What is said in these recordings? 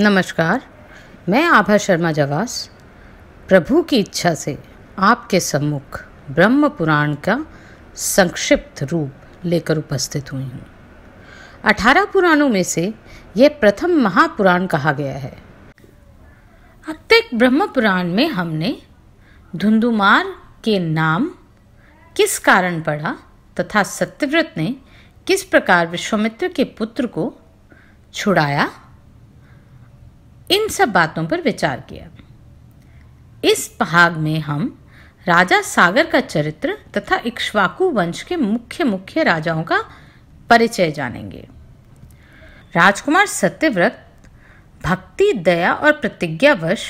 नमस्कार मैं आभा शर्मा जवास प्रभु की इच्छा से आपके सम्मुख ब्रह्म पुराण का संक्षिप्त रूप लेकर उपस्थित हुई हूँ अठारह पुराणों में से यह प्रथम महापुराण कहा गया है अब तक ब्रह्म पुराण में हमने धुंधुमार के नाम किस कारण पढ़ा तथा सत्यव्रत ने किस प्रकार विश्वामित्र के पुत्र को छुड़ाया इन सब बातों पर विचार किया इस भाग में हम राजा सागर का चरित्र तथा इक्ष्वाकु वंश के मुख्य मुख्य राजाओं का परिचय जानेंगे राजकुमार सत्यव्रत भक्ति दया और प्रतिज्ञावश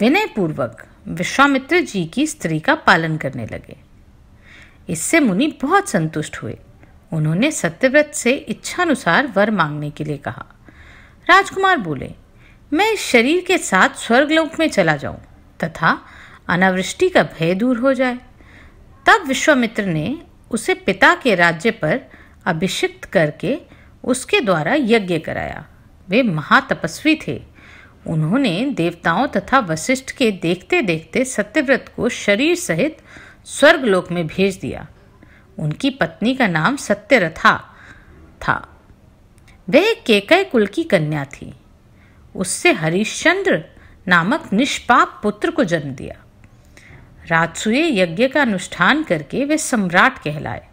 विनयपूर्वक विश्वामित्र जी की स्त्री का पालन करने लगे इससे मुनि बहुत संतुष्ट हुए उन्होंने सत्यव्रत से इच्छानुसार वर मांगने के लिए कहा राजकुमार बोले मैं इस शरीर के साथ स्वर्गलोक में चला जाऊं तथा अनावृष्टि का भय दूर हो जाए तब विश्वामित्र ने उसे पिता के राज्य पर अभिषिक्त करके उसके द्वारा यज्ञ कराया वे महातपस्वी थे उन्होंने देवताओं तथा वशिष्ठ के देखते देखते सत्यव्रत को शरीर सहित स्वर्गलोक में भेज दिया उनकी पत्नी का नाम सत्यरथा था वह केकय कुल की कन्या थी उससे हरिश्चंद्र नामक निष्पाप पुत्र को जन्म दिया राजसुए यज्ञ का अनुष्ठान करके वे सम्राट कहलाए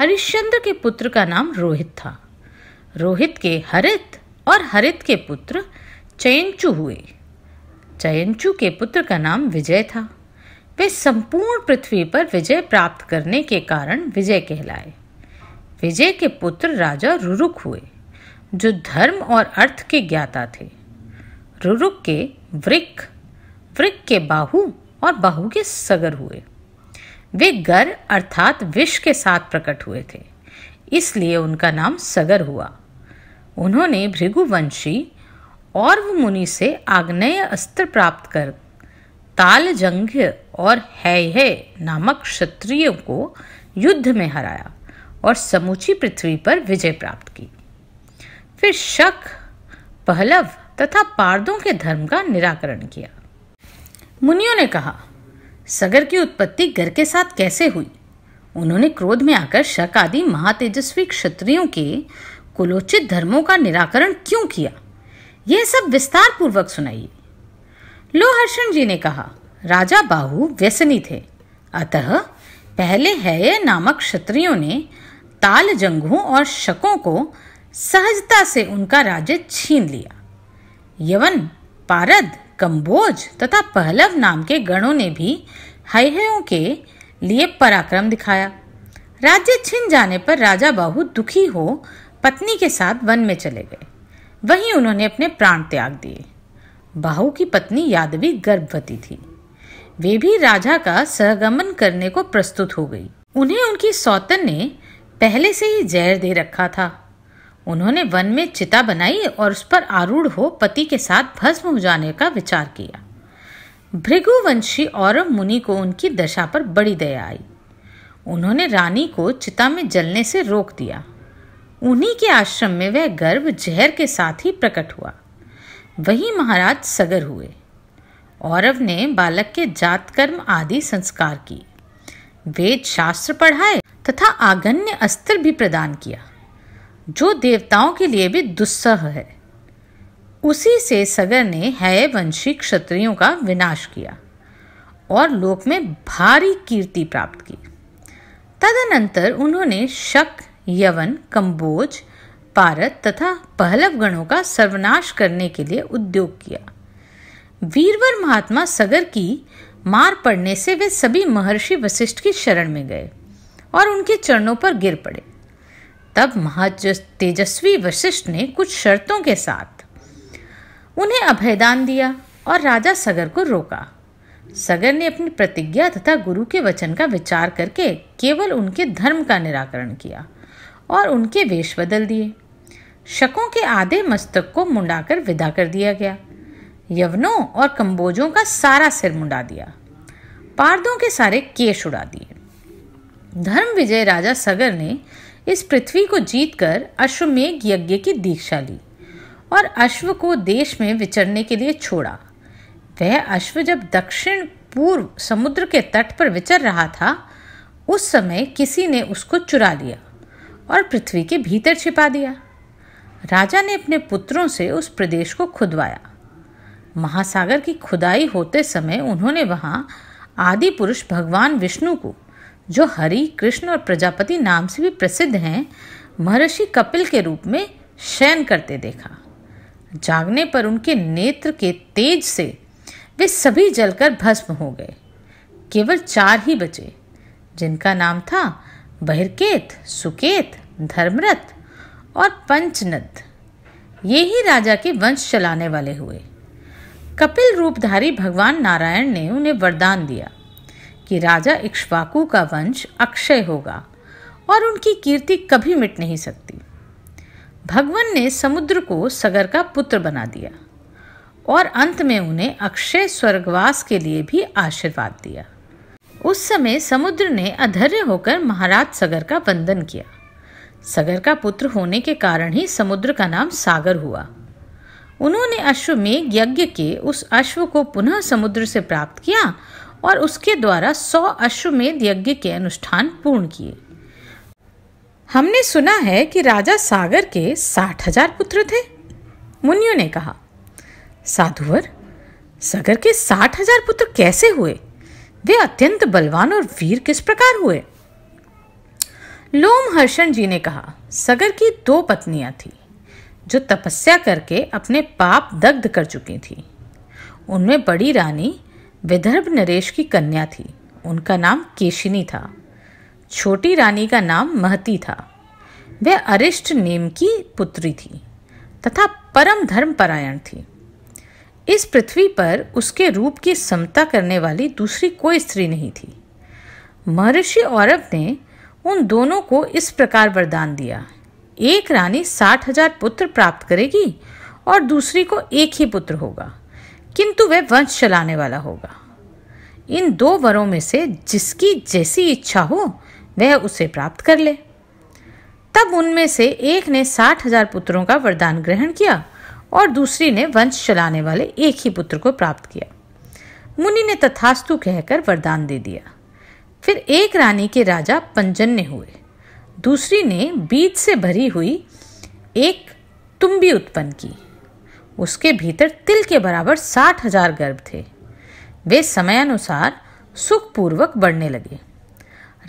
हरिश्चंद्र के पुत्र का नाम रोहित था रोहित के हरित और हरित के पुत्र चयनचू हुए चयनचू के पुत्र का नाम विजय था वे संपूर्ण पृथ्वी पर विजय प्राप्त करने के कारण विजय कहलाए विजय के पुत्र राजा रुरुक हुए जो धर्म और अर्थ के ज्ञाता थे रुरुक के वृक वृक के बाहु और बाहु के सगर हुए वे गर अर्थात विष के साथ प्रकट हुए थे इसलिए उनका नाम सगर हुआ उन्होंने भृगुवंशी और मुनि से आग्नेय अस्त्र प्राप्त कर ताल और और है नामक क्षत्रिय को युद्ध में हराया और समूची पृथ्वी पर विजय प्राप्त की फिर शक पहलव तथा पारदों के धर्म का निराकरण किया मुनियों ने कहा सगर की उत्पत्ति गर के साथ कैसे हुई उन्होंने क्रोध में आकर शक आदि महातेजस्वी क्षत्रियों के कुलोचित धर्मों का निराकरण क्यों किया यह सब विस्तार पूर्वक सुनाइए लोहर्षण जी ने कहा राजा बाहु व्यसनी थे अतः पहले हैय नामक क्षत्रियों ने ताल जंगों और शकों को सहजता से उनका राज्य छीन लिया यवन पारद कंबोज तथा पहलव नाम के गणों ने भी हयहयों के लिए पराक्रम दिखाया राज्य छिन जाने पर राजा बाहु दुखी हो पत्नी के साथ वन में चले गए वहीं उन्होंने अपने प्राण त्याग दिए बाहु की पत्नी यादवी गर्भवती थी वे भी राजा का सहगमन करने को प्रस्तुत हो गई उन्हें उनकी सौतन ने पहले से ही जहर दे रखा था उन्होंने वन में चिता बनाई और उस पर आरूढ़ हो पति के साथ भस्म हो जाने का विचार किया भृगुवंशी और मुनि को उनकी दशा पर बड़ी दया आई उन्होंने रानी को चिता में जलने से रोक दिया उन्हीं के आश्रम में वह गर्भ जहर के साथ ही प्रकट हुआ वही महाराज सगर हुए औरव ने बालक के जात कर्म आदि संस्कार किए वेद शास्त्र पढ़ाए तथा आगन्य अस्त्र भी प्रदान किया जो देवताओं के लिए भी दुस्सह है उसी से सगर ने हय वंशी क्षत्रियो का विनाश किया और लोक में भारी कीर्ति प्राप्त की तदनंतर उन्होंने शक यवन कंबोज पारत तथा पहलव गणों का सर्वनाश करने के लिए उद्योग किया वीरवर महात्मा सगर की मार पड़ने से वे सभी महर्षि वशिष्ठ की शरण में गए और उनके चरणों पर गिर पड़े तब महाज तेजस्वी वशिष्ठ ने कुछ शर्तों के साथ उन्हें अभयदान दिया और राजा सगर को रोका सगर ने अपनी प्रतिज्ञा तथा गुरु के वचन का विचार करके केवल उनके धर्म का निराकरण किया और उनके वेश बदल दिए शकों के आधे मस्तक को मुंडाकर विदा कर दिया गया यवनों और कंबोजों का सारा सिर मुंडा दिया पारदों के सारे केश उड़ा दिए धर्म विजय राजा सगर ने इस पृथ्वी को जीतकर अश्वमेघ यज्ञ की दीक्षा ली और अश्व को देश में विचरने के लिए छोड़ा वह अश्व जब दक्षिण पूर्व समुद्र के तट पर विचर रहा था उस समय किसी ने उसको चुरा लिया और पृथ्वी के भीतर छिपा दिया राजा ने अपने पुत्रों से उस प्रदेश को खुदवाया महासागर की खुदाई होते समय उन्होंने वहाँ आदि पुरुष भगवान विष्णु को जो हरि कृष्ण और प्रजापति नाम से भी प्रसिद्ध हैं महर्षि कपिल के रूप में शयन करते देखा जागने पर उनके नेत्र के तेज से वे सभी जलकर भस्म हो गए केवल चार ही बचे जिनका नाम था बहिर्केत सुकेत धर्मरथ और पंचनद ये ही राजा के वंश चलाने वाले हुए कपिल रूपधारी भगवान नारायण ने उन्हें वरदान दिया कि राजा इक्ष्वाकु का वंश अक्षय होगा और उनकी कीर्ति कभी मिट नहीं सकती भगवान ने समुद्र को सगर का पुत्र बना दिया और अंत में उन्हें अक्षय स्वर्गवास के लिए भी आशीर्वाद दिया उस समय समुद्र ने अधर्य होकर महाराज सगर का वंदन किया सगर का पुत्र होने के कारण ही समुद्र का नाम सागर हुआ उन्होंने अश्वमेघ यज्ञ के उस अश्व को पुनः समुद्र से प्राप्त किया और उसके द्वारा सौ अश्वमेध यज्ञ के अनुष्ठान पूर्ण किए हमने सुना है कि राजा सागर के साठ हजार पुत्र थे मुनियों ने कहा साधुवर सागर के साठ हजार पुत्र कैसे हुए वे अत्यंत बलवान और वीर किस प्रकार हुए लोमहर्षण जी ने कहा सगर की दो पत्नियां थी जो तपस्या करके अपने पाप दग्ध कर चुकी थी उनमें बड़ी रानी विदर्भ नरेश की कन्या थी उनका नाम केशिनी था छोटी रानी का नाम महती था वह अरिष्ट नेम की पुत्री थी तथा परम धर्म परायण थी इस पृथ्वी पर उसके रूप की समता करने वाली दूसरी कोई स्त्री नहीं थी महर्षि औरव ने उन दोनों को इस प्रकार वरदान दिया एक रानी साठ हजार पुत्र प्राप्त करेगी और दूसरी को एक ही पुत्र होगा किंतु वह वंश चलाने वाला होगा इन दो वरों में से जिसकी जैसी इच्छा हो वह उसे प्राप्त कर ले तब उनमें से एक ने साठ हजार पुत्रों का वरदान ग्रहण किया और दूसरी ने वंश चलाने वाले एक ही पुत्र को प्राप्त किया मुनि ने तथास्तु कहकर वरदान दे दिया फिर एक रानी के राजा पंजन्य हुए दूसरी ने बीज से भरी हुई एक तुम्बी उत्पन्न की उसके भीतर तिल के बराबर साठ हजार गर्भ थे वे समयानुसार सुखपूर्वक बढ़ने लगे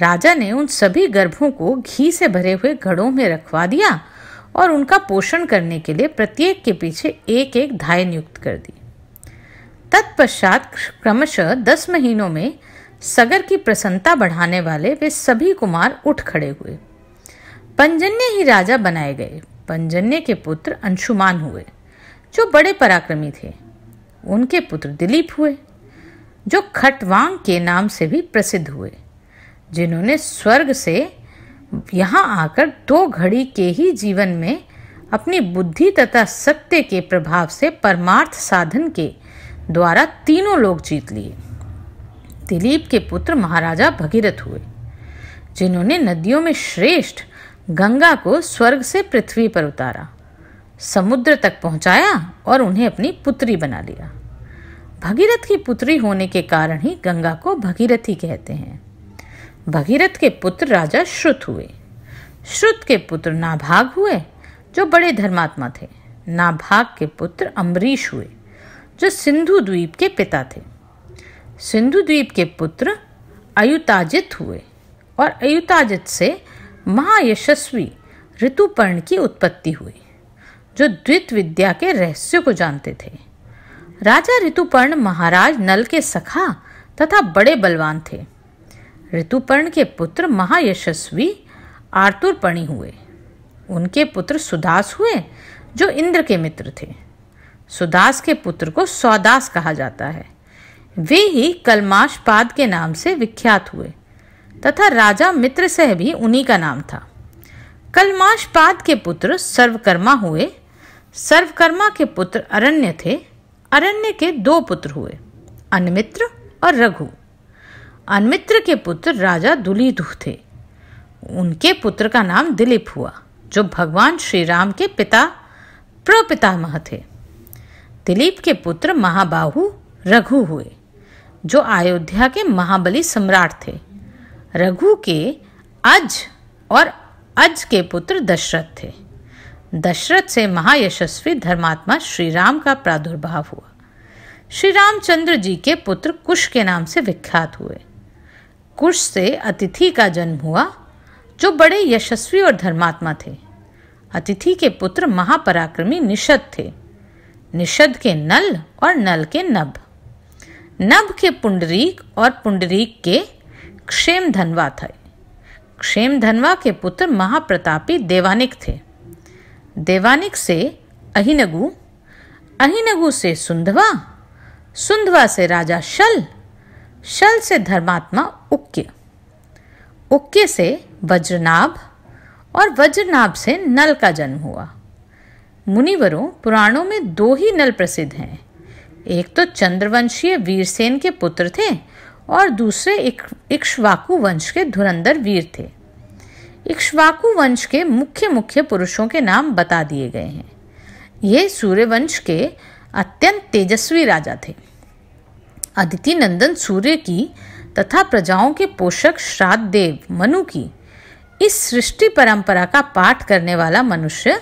राजा ने उन सभी गर्भों को घी से भरे हुए घड़ों में रखवा दिया और उनका पोषण करने के लिए प्रत्येक के पीछे एक एक धाय नियुक्त कर दी तत्पश्चात क्रमशः दस महीनों में सगर की प्रसन्नता बढ़ाने वाले वे सभी कुमार उठ खड़े हुए पंजन्य ही राजा बनाए गए पंजन्य के पुत्र अंशुमान हुए जो बड़े पराक्रमी थे उनके पुत्र दिलीप हुए जो खटवांग के नाम से भी प्रसिद्ध हुए जिन्होंने स्वर्ग से यहाँ आकर दो घड़ी के ही जीवन में अपनी बुद्धि तथा सत्य के प्रभाव से परमार्थ साधन के द्वारा तीनों लोग जीत लिए दिलीप के पुत्र महाराजा भगीरथ हुए जिन्होंने नदियों में श्रेष्ठ गंगा को स्वर्ग से पृथ्वी पर उतारा समुद्र तक पहुंचाया और उन्हें अपनी पुत्री बना लिया भगीरथ की पुत्री होने के कारण ही गंगा को भगीरथी कहते हैं भगीरथ के पुत्र राजा श्रुत हुए श्रुत के पुत्र नाभाग हुए जो बड़े धर्मात्मा थे नाभाग के पुत्र अम्बरीश हुए जो सिंधु द्वीप के पिता थे सिंधु द्वीप के पुत्र अयुताजित हुए और अयुताजित से महायशस्वी ऋतुपर्ण की उत्पत्ति हुई जो द्वित विद्या के रहस्य को जानते थे राजा ऋतुपर्ण महाराज नल के सखा तथा बड़े बलवान थे ऋतुपर्ण के पुत्र महायशस्वी आर्तुरपणी हुए उनके पुत्र सुदास हुए जो इंद्र के मित्र थे सुदास के पुत्र को सौदास कहा जाता है वे ही कलमाशपाद के नाम से विख्यात हुए तथा राजा मित्र सह भी उन्हीं का नाम था कलमाशपाद के पुत्र सर्वकर्मा हुए सर्वकर्मा के पुत्र अरण्य थे अरण्य के दो पुत्र हुए अनमित्र और रघु अनमित्र के पुत्र राजा दुलीधु थे उनके पुत्र का नाम दिलीप हुआ जो भगवान श्री राम के पिता प्रपितामह थे दिलीप के पुत्र महाबाहु रघु हुए जो अयोध्या के महाबली सम्राट थे रघु के अज और अज के पुत्र दशरथ थे दशरथ से महायशस्वी धर्मात्मा श्री राम का प्रादुर्भाव हुआ श्री रामचंद्र जी के पुत्र कुश के नाम से विख्यात हुए कुश से अतिथि का जन्म हुआ जो बड़े यशस्वी और धर्मात्मा थे अतिथि के पुत्र महापराक्रमी निषद थे निषद के नल और नल के नभ नभ के पुंडरीक और पुंडरीक के क्षेम धनवा थे क्षेम धनवा के पुत्र महाप्रतापी देवानिक थे देवानिक से अहिनगु अहिनगु से सुंधवा सुंधवा से राजा शल शल से धर्मात्मा उक्के उक्के से वज्रनाभ और वज्रनाभ से नल का जन्म हुआ मुनिवरों पुराणों में दो ही नल प्रसिद्ध हैं एक तो चंद्रवंशीय वीरसेन के पुत्र थे और दूसरे इक्ष्वाकु वंश के धुरंधर वीर थे इक्ष्वाकु वंश के मुख्य मुख्य पुरुषों के नाम बता दिए गए हैं ये सूर्यवंश के अत्यंत तेजस्वी राजा थे अदिति नंदन सूर्य की तथा प्रजाओं के पोषक श्राद्ध देव मनु की इस सृष्टि परंपरा का पाठ करने वाला मनुष्य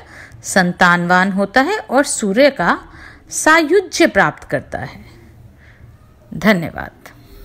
संतानवान होता है और सूर्य का सायुज्य प्राप्त करता है धन्यवाद